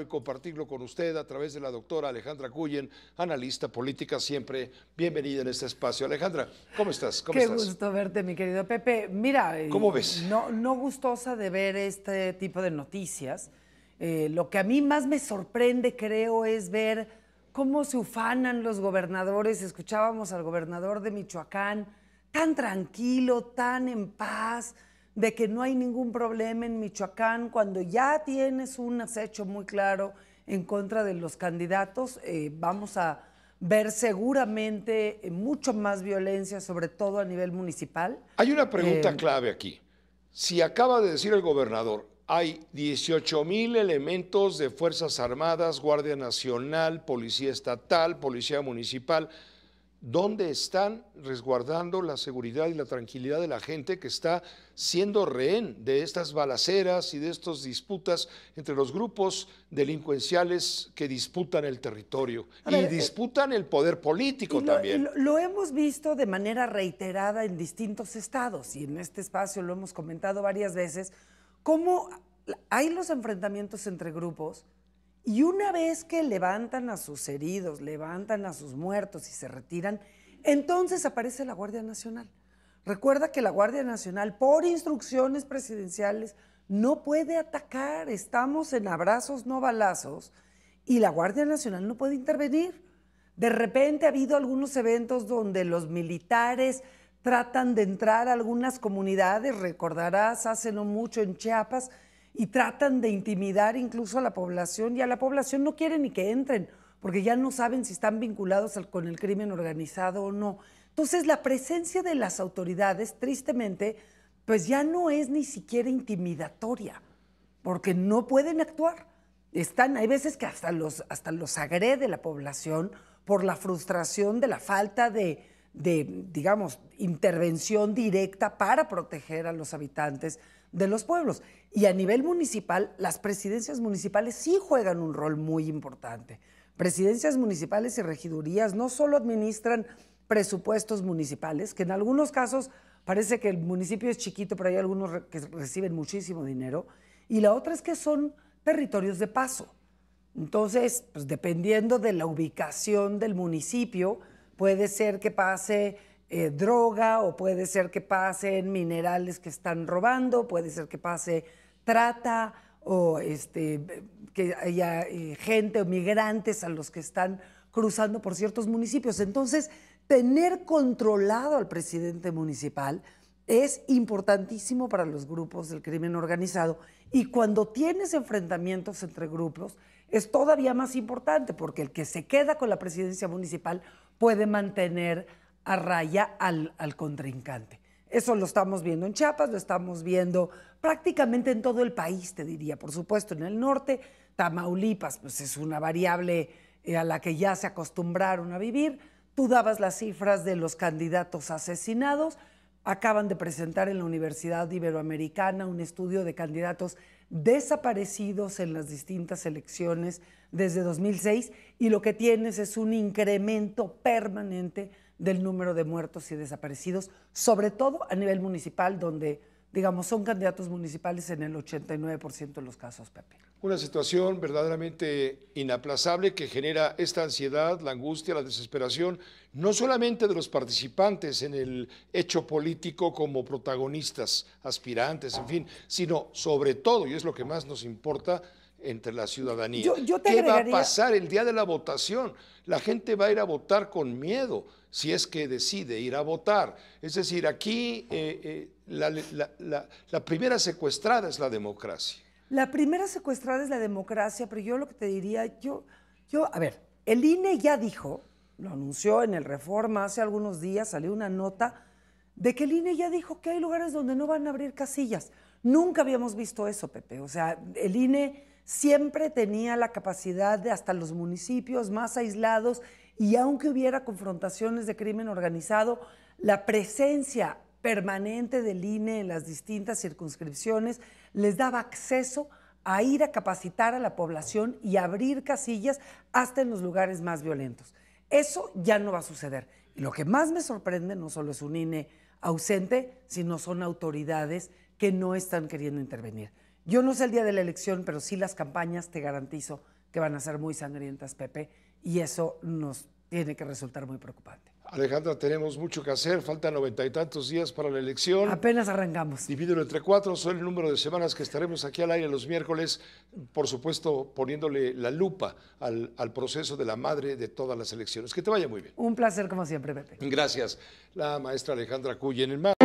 y compartirlo con usted a través de la doctora Alejandra Cuyen, analista política, siempre bienvenida en este espacio. Alejandra, ¿cómo estás? ¿Cómo Qué gusto verte, mi querido Pepe. Mira, eh, ves? No, no gustosa de ver este tipo de noticias. Eh, lo que a mí más me sorprende, creo, es ver cómo se ufanan los gobernadores. Escuchábamos al gobernador de Michoacán, tan tranquilo, tan en paz de que no hay ningún problema en Michoacán, cuando ya tienes un acecho muy claro en contra de los candidatos, eh, vamos a ver seguramente eh, mucho más violencia, sobre todo a nivel municipal. Hay una pregunta eh, clave aquí. Si acaba de decir el gobernador, hay 18 mil elementos de Fuerzas Armadas, Guardia Nacional, Policía Estatal, Policía Municipal. ¿Dónde están resguardando la seguridad y la tranquilidad de la gente que está siendo rehén de estas balaceras y de estas disputas entre los grupos delincuenciales que disputan el territorio y eh, disputan el poder político también. lo hemos visto de manera reiterada en distintos estados y en este espacio lo hemos comentado varias veces, cómo hay los enfrentamientos entre grupos y una vez que levantan a sus heridos, levantan a sus muertos y se retiran, entonces aparece la Guardia Nacional. Recuerda que la Guardia Nacional, por instrucciones presidenciales, no puede atacar. Estamos en abrazos, no balazos, y la Guardia Nacional no puede intervenir. De repente ha habido algunos eventos donde los militares tratan de entrar a algunas comunidades, recordarás, hace no mucho en Chiapas, y tratan de intimidar incluso a la población y a la población no quieren ni que entren porque ya no saben si están vinculados con el crimen organizado o no. Entonces la presencia de las autoridades, tristemente, pues ya no es ni siquiera intimidatoria, porque no pueden actuar. Están, hay veces que hasta los, hasta los agrede la población por la frustración de la falta de, de, digamos, intervención directa para proteger a los habitantes de los pueblos. Y a nivel municipal, las presidencias municipales sí juegan un rol muy importante. Presidencias municipales y regidurías no solo administran presupuestos municipales, que en algunos casos parece que el municipio es chiquito, pero hay algunos que reciben muchísimo dinero, y la otra es que son territorios de paso. Entonces, pues, dependiendo de la ubicación del municipio, Puede ser que pase eh, droga o puede ser que pasen minerales que están robando, puede ser que pase trata o este, que haya eh, gente o migrantes a los que están cruzando por ciertos municipios. Entonces, tener controlado al presidente municipal es importantísimo para los grupos del crimen organizado y cuando tienes enfrentamientos entre grupos es todavía más importante porque el que se queda con la presidencia municipal puede mantener a raya al, al contrincante. Eso lo estamos viendo en Chiapas, lo estamos viendo prácticamente en todo el país, te diría, por supuesto, en el norte, Tamaulipas, pues es una variable eh, a la que ya se acostumbraron a vivir. Tú dabas las cifras de los candidatos asesinados, acaban de presentar en la Universidad Iberoamericana un estudio de candidatos desaparecidos en las distintas elecciones desde 2006 y lo que tienes es un incremento permanente del número de muertos y desaparecidos, sobre todo a nivel municipal, donde digamos, son candidatos municipales en el 89% de los casos, Pepe. Una situación verdaderamente inaplazable que genera esta ansiedad, la angustia, la desesperación, no solamente de los participantes en el hecho político como protagonistas, aspirantes, en fin, sino sobre todo, y es lo que más nos importa, entre la ciudadanía. ¿Qué va a pasar el día de la votación? La gente va a ir a votar con miedo si es que decide ir a votar. Es decir, aquí eh, eh, la, la primera secuestrada es la democracia. La primera secuestrada es la democracia, pero yo lo que te diría, yo, yo, a ver, el INE ya dijo, lo anunció en el Reforma hace algunos días, salió una nota de que el INE ya dijo que hay lugares donde no van a abrir casillas. Nunca habíamos visto eso, Pepe. O sea, el INE siempre tenía la capacidad de hasta los municipios más aislados y aunque hubiera confrontaciones de crimen organizado, la presencia permanente del INE en las distintas circunscripciones les daba acceso a ir a capacitar a la población y abrir casillas hasta en los lugares más violentos. Eso ya no va a suceder. Y lo que más me sorprende no solo es un INE ausente, sino son autoridades que no están queriendo intervenir. Yo no sé el día de la elección, pero sí las campañas te garantizo que van a ser muy sangrientas, Pepe, y eso nos tiene que resultar muy preocupante. Alejandra, tenemos mucho que hacer, faltan noventa y tantos días para la elección. Apenas arrancamos. Divídelo entre cuatro, son el número de semanas que estaremos aquí al aire los miércoles, por supuesto poniéndole la lupa al, proceso de la madre de todas las elecciones. Que te vaya muy bien. Un placer como siempre, Pepe. Gracias. La maestra Alejandra Cuyen en